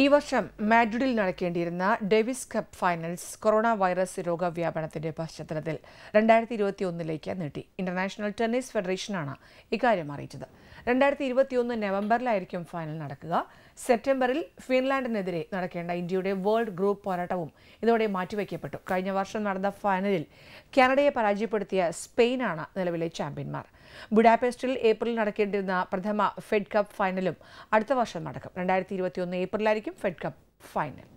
ഈ വർഷം മാഡ്രിഡിൽ നടക്കേണ്ടിയിരുന്ന Davis Cup finals corona virus രോഗവ്യാപനത്തിന്റെ പശ്ചാത്തലത്തിൽ രണ്ടായിരത്തി ഇരുപത്തി ഒന്നിലേക്ക് നീട്ടി ഇന്റർനാഷണൽ ടെന്നീസ് ഫെഡറേഷനാണ് ഇക്കാര്യം അറിയിച്ചത് രണ്ടായിരത്തി ഇരുപത്തിയൊന്ന് നവംബറിലായിരിക്കും ഫൈനൽ നടക്കുക സെപ്റ്റംബറിൽ ഫിൻലാൻഡിനെതിരെ നടക്കേണ്ട ഇന്ത്യയുടെ വേൾഡ് ഗ്രൂപ്പ് പോരാട്ടവും ഇതോടെ മാറ്റിവെക്കപ്പെട്ടു കഴിഞ്ഞ വർഷം നടന്ന ഫൈനലിൽ കാനഡയെ പരാജയപ്പെടുത്തിയ സ്പെയിനാണ് നിലവിലെ ചാമ്പ്യന്മാർ ബുഡാപെസ്റ്റിൽ ഏപ്രിൽ നടക്കേണ്ടിരുന്ന പ്രഥമ ഫെഡ് കപ്പ് ഫൈനലും അടുത്ത വർഷം നടക്കും രണ്ടായിരത്തി ഇരുപത്തിയൊന്ന് ഏപ്രിലായിരിക്കും के फेड कप फाइनल